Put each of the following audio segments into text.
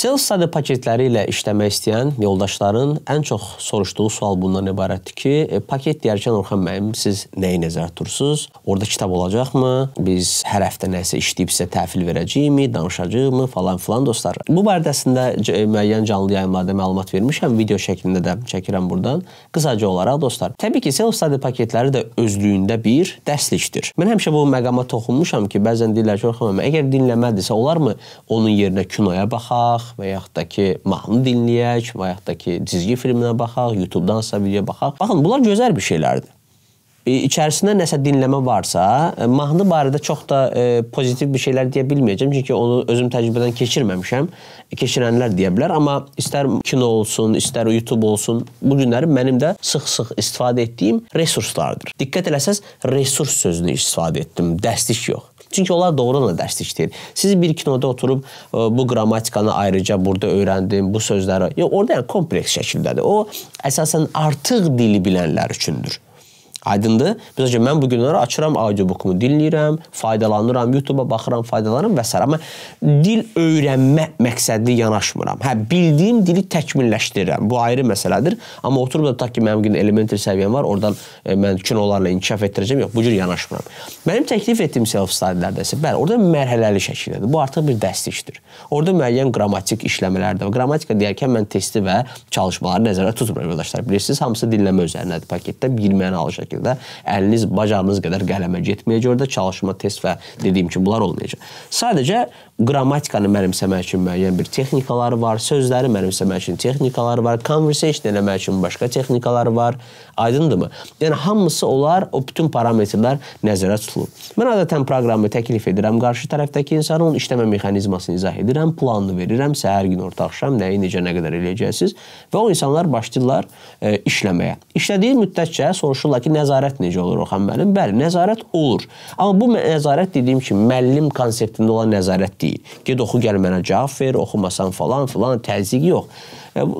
Sales study paketləri ilə işləmək istəyən yoldaşların ən çox soruşduğu sual bundan ibarətdir ki, e, paket deyərkən Orxan müəllim siz nəyi nəzərdə tutursunuz? Orada kitab olacaqmı? Biz hər həftə nəsə işləyibsə təhvil verəcəyikmi, danışacağıqmı falan filan dostlar. Bu barəsində e, müəyyən canlı yayımlarda məlumat vermişəm, video şəklində də çəkirəm burdan. Qısaca olaraq dostlar, təbii ki, sales study paketləri də özlüyündə bir dərslikdir. Mən həmişə bu məqama toxunmuşam ki, bəzən deyirlər ki, Orxan müəllim, əgər dinləmədirsə, olarmı onun yerinə kinoya baxaq? baxaq və yaxud da ki, mahnı dinləyək və yaxud da ki, cizgi filminə baxaq, YouTube-dansa videoya baxaq. Baxın, bunlar gözəl bir şeylərdir. E, içərisində nəsə dinləmə varsa, e, mahnı barədə çox da e, pozitiv bir şeylər deyə bilməyəcəm, çünki onu özüm təcrübədən keçirməmişəm. E, keçirənlər deyə bilər, amma istər kino olsun, istər YouTube olsun, bu günləri mənim də sıx-sıx istifadə etdiyim resurslardır. Diqqət eləsəz, resurs sözünü istifadə etdim, dəstiş yox. Çünki onlar doğrudan da dərs işləyir. Siz bir kinoda oturub e, bu qrammatikanı ayrıca burada öyrəndim, bu sözləri. Yox, orada yəni kompleks şəkildədir. O əsasən artıq dili bilənlər üçündür. Aydındır? Məsələn ki, mən bu günləri açıram audiobookumu dinləyirəm, faydalanıram, YouTube-a baxıram, faydalanıram və s. amma dil öyrənmə məqsədli yanaşmıram. Hə, bildiyim dili təkmilləşdirirəm. Bu ayrı məsələdir. Amma oturub da tutaq ki, mənim gün elementary səviyyəm var, oradan e, mən kinolarla inkişaf etdirəcəm. Yox, bu cür yanaşmıram. Mənim təklif etdiyim self-study-lərdə isə bəli, orada mərhələli şəkildədir. Bu artıq bir dəstlikdir. Orada müəyyən qrammatik işləmələr də var. Qrammatika deyərkən mən testi və çalışmaları nəzərdə tutmuram yoldaşlar. Bilirsiniz, hamısı dinləmə üzərinədir. Paketdə bir mənalı şəkildə şəkildə əliniz bacağınız qədər qələmə getməyə görə də çalışma test və dediyim ki, bunlar olmayacaq. Sadəcə qrammatikanı mənimsəmək üçün müəyyən bir texnikaları var, sözləri mənimsəmək üçün texnikaları var, conversation eləmək üçün başqa texnikaları var. Aydındırmı? Yəni hamısı onlar o bütün parametrlər nəzərə tutulub. Mən adətən proqramı təklif edirəm qarşı tərəfdəki insana, onun işləmə mexanizmasını izah edirəm, planını verirəm, səhər, gün, orta axşam nəyi necə nə qədər eləyəcəksiniz və o insanlar başlayırlar e, işləməyə. İşlədiyi müddətcə soruşurlar ki, nə nəzarət necə olur Orxan müəllim? Bəli, nəzarət olur. Amma bu nəzarət dediyim kimi müəllim konseptində olan nəzarət deyil. Get oxu, gəl mənə cavab ver, oxumasan falan filan təzyiq yox.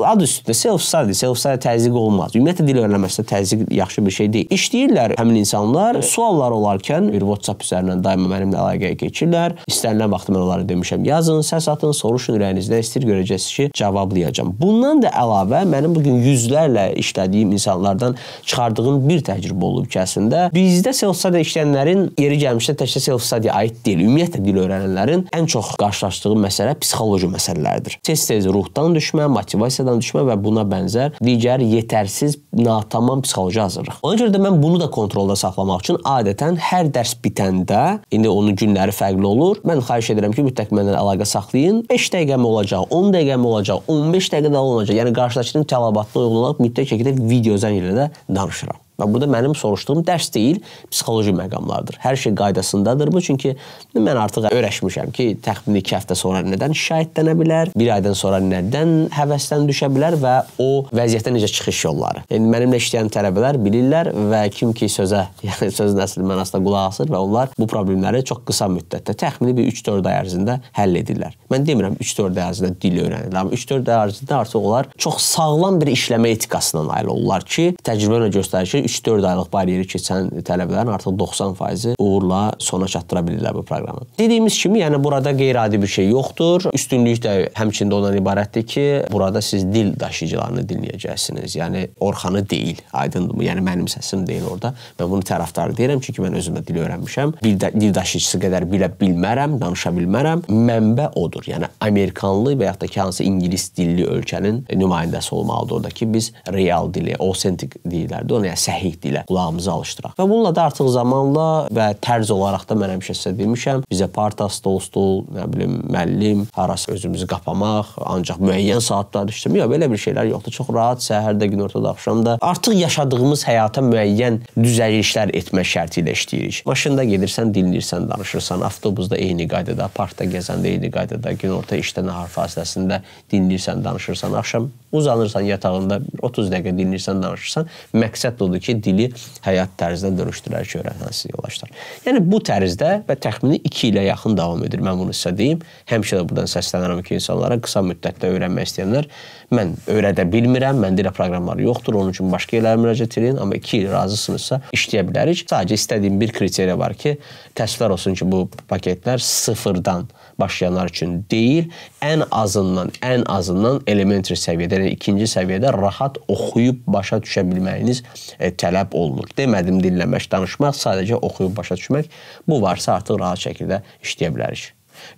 Ad üstündə self-study, self-study təzyiq olmaz. Ümumiyyətlə dil öyrənməsi təzyiq yaxşı bir şey deyil. İşləyirlər həmin insanlar, suallar olarkən bir WhatsApp üzərindən daima mənimlə əlaqəyə keçirlər. İstənilən vaxtı mən onlara demişəm, yazın, səs atın, soruşun ürəyinizdə istir görəcəksiniz ki, cavablayacağam. Bundan da əlavə mənim bu gün yüzlərlə işlədiyim insanlardan çıxardığım bir təcrübə olub ki, əslində bizdə self-study işləyənlərin yeri gəlmişdə təkcə self-study aid deyil. Ümumiyyətlə dil öyrənənlərin ən çox qarşılaşdığı məsələ psixoloji məsələləridir. Tez-tez ruhdan düşmə, motivasiya motivasiyadan düşmə və buna bənzər digər yetərsiz, natamam psixoloji hazırlıq. Ona görə də mən bunu da kontrolda saxlamaq üçün adətən hər dərs bitəndə, indi onun günləri fərqli olur. Mən xahiş edirəm ki, mütləq mənlə əlaqə saxlayın. 5 dəqiqəmi olacaq, 10 dəqiqəmi olacaq, 15 dəqiqə də olacaq. Yəni qarşıdakının tələbatına uyğun olaraq mütləq şəkildə video zəng ilə də danışıram. Və burada mənim soruşduğum dərs deyil, psixoloji məqamlardır. Hər şey qaydasındadırmı? Çünki mən artıq öyrəşmişəm ki, təxmini 2 həftə sonra nədən şikayətlənə bilər, 1 aydan sonra nədən həvəsdən düşə bilər və o vəziyyətdən necə çıxış yolları. Yəni mənimlə işləyən tələbələr bilirlər və kim ki sözə, yəni söz nəsil mənasında qulaq asır və onlar bu problemləri çox qısa müddətdə, təxmini bir 3-4 ay ərzində həll edirlər. Mən demirəm 3-4 ay ərzində dil öyrənirlər, amma 3-4 ay ərzində artıq onlar çox sağlam bir işləmə etikasına nail olurlar ki, təcrübə göstərir ki, 3-4 aylıq bariyeri keçən tələbələrin artıq 90%-i uğurla sona çatdıra bilirlər bu proqramı. Dediyimiz kimi, yəni burada qeyri-adi bir şey yoxdur. Üstünlük də həmçində ondan ibarətdir ki, burada siz dil daşıyıcılarını dinləyəcəksiniz. Yəni Orxanı deyil, aydındırmı? Yəni mənim səsim deyil orada. Mən bunu tərəfdarı deyirəm, çünki mən özüm də dil öyrənmişəm. Bir də dil daşıyıcısı qədər bilə bilmərəm, danışa bilmərəm. Mənbə odur. Yəni Amerikanlı və yaxud da ki, hansı ingilis dilli ölkənin nümayəndəsi olmalıdır ordakı. Biz real dili, authentic deyirlər. Ona yəni səhih şəhid ilə qulağımızı alışdıraq. Və bununla da artıq zamanla və tərz olaraq da mən həmişə sizə demişəm, bizə partas, dostul, nə bilim, müəllim, harasa özümüzü qapamaq, ancaq müəyyən saatlar işləmə, yox, belə bir şeylər yoxdur. Çox rahat səhərdə, günortada, axşamda artıq yaşadığımız həyata müəyyən düzəlişlər etmək şərti ilə işləyirik. Maşında gedirsən, dinləyirsən, danışırsan, avtobusda eyni qaydada, parkda gəzəndə eyni qaydada, günorta işdə nahar fasiləsində dinləyirsən, danışırsan, axşam uzanırsan yatağında 30 dəqiqə dinləyirsən, danışırsan. Məqsəd odur ki, ki, dili həyat tərzinə dönüşdürər ki, öyrənəsiz yoldaşlar. Yəni bu tərzdə və təxmini 2 ilə yaxın davam edir. Mən bunu sizə deyim. Həmişə də buradan səslənirəm ki, insanlara qısa müddətdə öyrənmək istəyənlər mən öyrədə bilmirəm, məndə elə proqramlar yoxdur, onun üçün başqa yerlərə müraciət edin, amma 2 il razısınızsa işləyə bilərik. Sadəcə istədiyim bir kriteriya var ki, təəssüflər olsun ki, bu paketlər sıfırdan başlayanlar üçün deyil, ən azından, ən azından elementary səviyyədə, yəni ikinci səviyyədə rahat oxuyub başa düşə bilməyiniz e, tələb olunur. Demədim dinləmək, danışmaq, sadəcə oxuyub başa düşmək. Bu varsa artıq rahat şəkildə işləyə bilərik.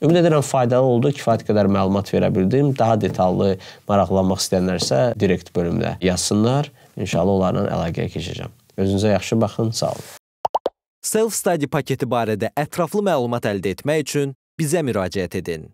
Ümid edirəm faydalı oldu, kifayət qədər məlumat verə bildim. Daha detallı maraqlanmaq istəyənlərsə direkt bölümdə yazsınlar. İnşallah onlarla əlaqəyə keçəcəm. Özünüzə yaxşı baxın, sağ olun. Self-study paketi barədə ətraflı məlumat əldə etmək üçün bizə müraciət edin.